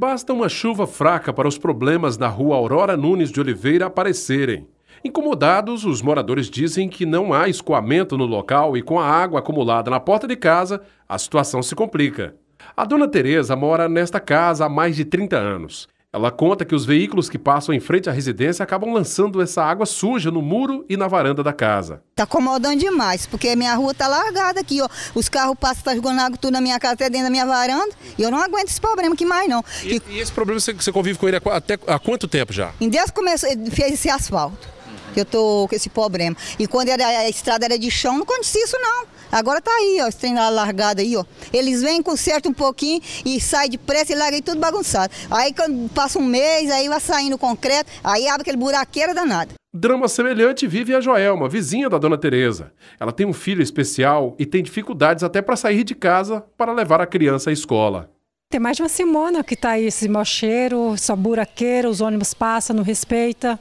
Basta uma chuva fraca para os problemas na rua Aurora Nunes de Oliveira aparecerem. Incomodados, os moradores dizem que não há escoamento no local e com a água acumulada na porta de casa, a situação se complica. A dona Teresa mora nesta casa há mais de 30 anos ela conta que os veículos que passam em frente à residência acabam lançando essa água suja no muro e na varanda da casa. Tá acomodando demais, porque minha rua tá largada aqui, ó. Os carros passam, tá jogando água tudo na minha casa, até dentro da minha varanda. E eu não aguento esse problema aqui mais, não. E, e esse problema você, você convive com ele há, até, há quanto tempo já? Em Deus começou, fez esse asfalto. Eu tô com esse problema. E quando era, a estrada era de chão, não acontecia isso não. Agora tá aí, ó, esse lá largado aí, ó. Eles vêm, consertam um pouquinho e sai depressa e larga tudo bagunçado. Aí quando passa um mês, aí vai saindo concreto, aí abre aquele buraqueiro danado. Drama semelhante vive a Joelma, vizinha da dona Teresa. Ela tem um filho especial e tem dificuldades até para sair de casa para levar a criança à escola. Tem mais de uma semana que tá aí esse mau cheiro, só buraqueiro, os ônibus passam, não respeita.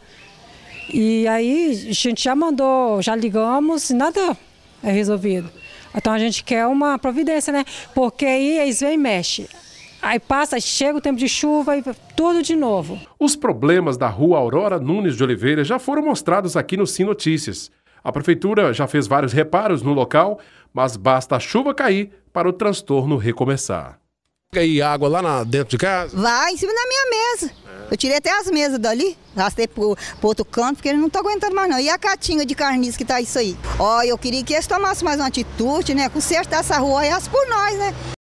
E aí a gente já mandou, já ligamos e nada é resolvido. Então a gente quer uma providência, né? Porque aí eles vêm e mexem. Aí passa, chega o tempo de chuva e tudo de novo. Os problemas da rua Aurora Nunes de Oliveira já foram mostrados aqui no Sim Notícias. A prefeitura já fez vários reparos no local, mas basta a chuva cair para o transtorno recomeçar. E água lá na, dentro de casa? Lá em cima da minha mesa. Eu tirei até as mesas dali, rastei pro, pro outro canto, porque ele não tá aguentando mais não. E a catinga de carniça que tá isso aí? Ó, eu queria que eles tomassem mais uma atitude, né? Consertar essa rua e é as por nós, né?